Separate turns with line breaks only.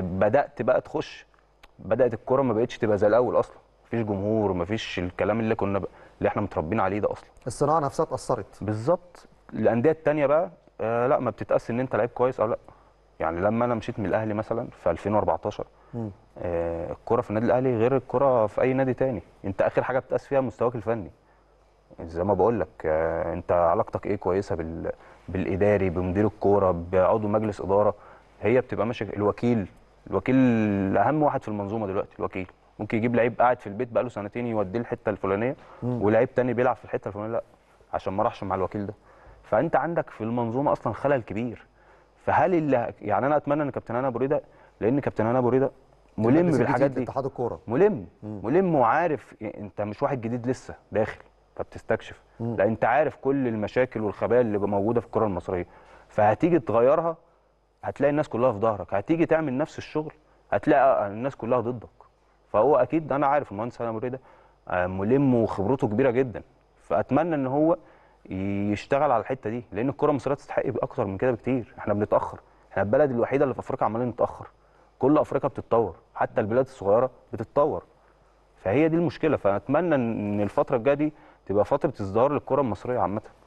بدات بقى تخش بدات الكوره ما بقتش تبقى زي الاول اصلا مفيش جمهور مفيش الكلام اللي كنا ب... اللي احنا متربين عليه ده اصلا الصناعه نفسها اتاثرت بالظبط الانديه الثانيه بقى آه لا ما بتتقاس ان انت لعيب كويس او لا يعني لما انا مشيت من الاهلي مثلا في 2014 آه الكره في النادي الاهلي غير الكره في اي نادي ثاني انت اخر حاجه بتقاس فيها مستواك الفني زي ما بقول لك آه انت علاقتك ايه كويسه بال... بالاداري بمدير الكوره بعضو مجلس اداره هي بتبقى ماشيه الوكيل الوكيل اهم واحد في المنظومه دلوقتي الوكيل ممكن يجيب لعيب قاعد في البيت بقاله سنتين يوديه الحته الفلانيه ولعيب تاني بيلعب في الحته الفلانيه لا عشان ما راحش مع الوكيل ده فانت عندك في المنظومه اصلا خلل كبير فهل اللي يعني انا اتمنى ان كابتن انا بريده لان كابتن انا بريده ملم بالحاجات دي اتحاد الكوره ملم ملم وعارف انت مش واحد جديد لسه داخل فبتستكشف لا انت عارف كل المشاكل والخبايا اللي موجوده في الكره المصريه فهتيجي تغيرها هتلاقي الناس كلها في ظهرك هتيجي تعمل نفس الشغل هتلاقي آه، آه، الناس كلها ضدك فهو اكيد انا عارف المهندس هاني ابو ريده آه، ملم وخبرته كبيره جدا فاتمنى ان هو يشتغل على الحته دي لان الكره المصريه تستحق اكتر من كده بكتير احنا بنتاخر احنا البلد الوحيده اللي في افريقيا عمالين نتاخر كل افريقيا بتتطور حتى البلاد الصغيره بتتطور فهي دي المشكله فاتمنى ان الفتره الجايه دي تبقى فتره ازدهار للكره المصريه عامه